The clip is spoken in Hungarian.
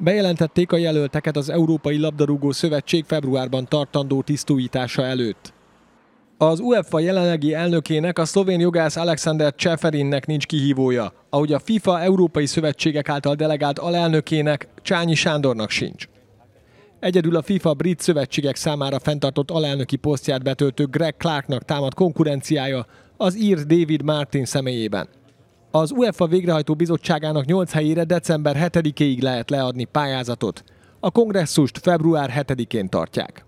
Bejelentették a jelölteket az Európai Labdarúgó Szövetség februárban tartandó tisztújítása előtt. Az UEFA jelenlegi elnökének, a szlovén jogász Alexander Cseferinnek nincs kihívója, ahogy a FIFA Európai Szövetségek által delegált alelnökének, Csányi Sándornak sincs. Egyedül a FIFA brit szövetségek számára fenntartott alelnöki posztját betöltő Greg Clarknak támad konkurenciája az ír David Martin személyében. Az UEFA végrehajtó bizottságának 8 helyére december 7-ig lehet leadni pályázatot. A kongresszust február 7-én tartják.